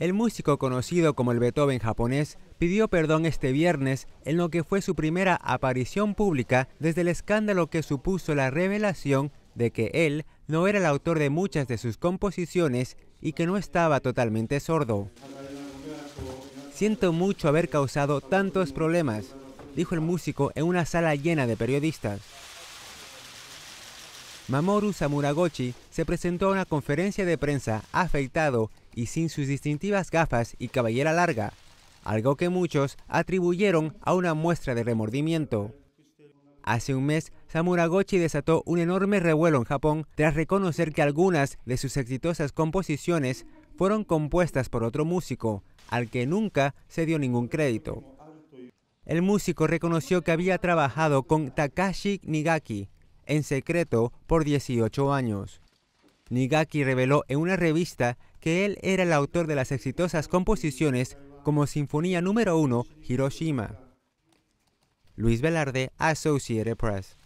El músico conocido como el Beethoven japonés pidió perdón este viernes en lo que fue su primera aparición pública desde el escándalo que supuso la revelación de que él no era el autor de muchas de sus composiciones y que no estaba totalmente sordo. Siento mucho haber causado tantos problemas, dijo el músico en una sala llena de periodistas. Mamoru Samuragochi se presentó a una conferencia de prensa afeitado y sin sus distintivas gafas y cabellera larga, algo que muchos atribuyeron a una muestra de remordimiento. Hace un mes, Samuragochi desató un enorme revuelo en Japón tras reconocer que algunas de sus exitosas composiciones fueron compuestas por otro músico, al que nunca se dio ningún crédito. El músico reconoció que había trabajado con Takashi Nigaki en secreto por 18 años. Nigaki reveló en una revista que él era el autor de las exitosas composiciones como Sinfonía número 1 Hiroshima. Luis Velarde, Associated Press.